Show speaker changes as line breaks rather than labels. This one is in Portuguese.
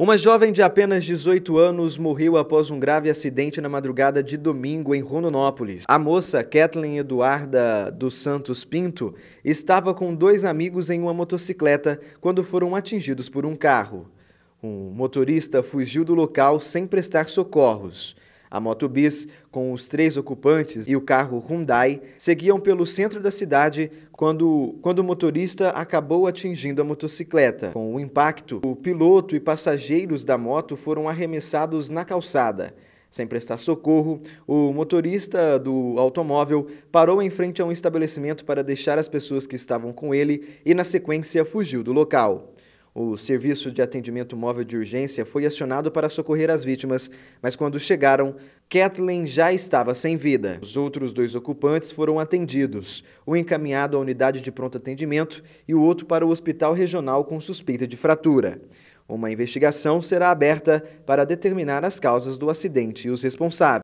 Uma jovem de apenas 18 anos morreu após um grave acidente na madrugada de domingo em Rondonópolis. A moça, Kathleen Eduarda dos Santos Pinto, estava com dois amigos em uma motocicleta quando foram atingidos por um carro. Um motorista fugiu do local sem prestar socorros. A moto bis, com os três ocupantes e o carro Hyundai, seguiam pelo centro da cidade quando, quando o motorista acabou atingindo a motocicleta. Com o impacto, o piloto e passageiros da moto foram arremessados na calçada. Sem prestar socorro, o motorista do automóvel parou em frente a um estabelecimento para deixar as pessoas que estavam com ele e, na sequência, fugiu do local. O Serviço de Atendimento Móvel de Urgência foi acionado para socorrer as vítimas, mas quando chegaram, Kathleen já estava sem vida. Os outros dois ocupantes foram atendidos, um encaminhado à unidade de pronto atendimento e o outro para o hospital regional com suspeita de fratura. Uma investigação será aberta para determinar as causas do acidente e os responsáveis.